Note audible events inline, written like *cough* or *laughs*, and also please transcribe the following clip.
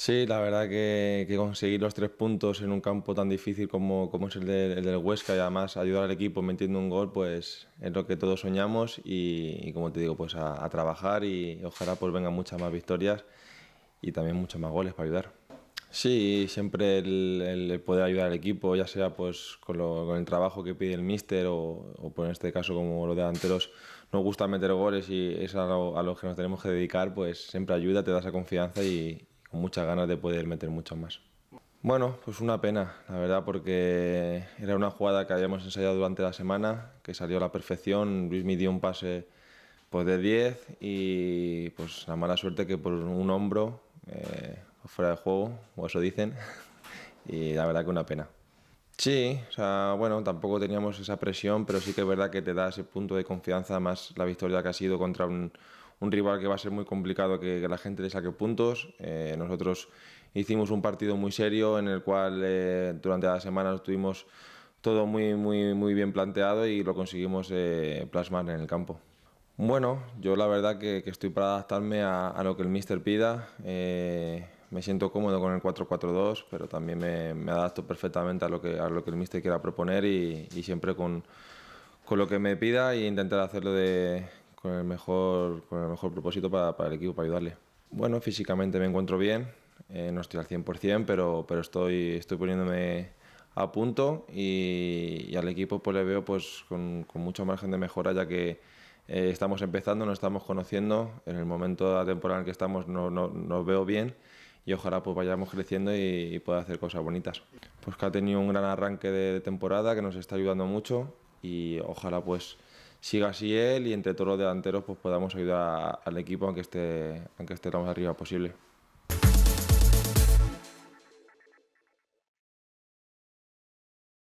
Sí, la verdad que, conseguir los tres puntos en un campo tan difícil como, es el, del Huesca y además ayudar al equipo metiendo un gol, pues es lo que todos soñamos y, como te digo, pues a, trabajar y ojalá pues vengan muchas más victorias y también muchos más goles para ayudar. Sí, siempre el, poder ayudar al equipo, ya sea pues con, el trabajo que pide el míster o, o pues en este caso como los delanteros nos gusta meter goles y es a a lo que nos tenemos que dedicar, pues siempre ayuda, te da esa confianza y, con muchas ganas de poder meter mucho más. Bueno, pues una pena, la verdad, porque era una jugada que habíamos ensayado durante la semana, que salió a la perfección, Luis me dio un pase pues, de 10 y pues la mala suerte que por un hombro, eh, fuera de juego, o eso dicen, *laughs* y la verdad que una pena. Sí, o sea, bueno, tampoco teníamos esa presión, pero sí que es verdad que te da ese punto de confianza, más la victoria que ha sido contra un, un rival que va a ser muy complicado que, la gente le saque puntos. Eh, nosotros hicimos un partido muy serio en el cual eh, durante la semana estuvimos todo muy, muy, muy bien planteado y lo conseguimos eh, plasmar en el campo. Bueno, yo la verdad que, estoy para adaptarme a, lo que el míster pida. me siento cómodo con el 4-4-2, pero también me, adapto perfectamente a lo que, a lo que el mister quiera proponer y, siempre con lo que me pida e intentar hacerlo de, con el mejor, con el mejor propósito para, para el equipo, para ayudarle. Bueno, físicamente me encuentro bien, eh, no estoy al 100%, pero, pero estoy, estoy poniéndome a punto y, y al equipo pues le veo pues, con, con mucho margen de mejora ya que eh, estamos empezando, nos estamos conociendo, en el momento de la temporada en que estamos no, no, nos veo bien y ojalá pues vayamos creciendo y, y, pueda hacer cosas bonitas. Pues que ha tenido un gran arranque de temporada que nos está ayudando mucho y ojalá pues siga así él y entre todos los delanteros pues podamos ayudar al equipo aunque esté, aunque esté lo más arriba posible.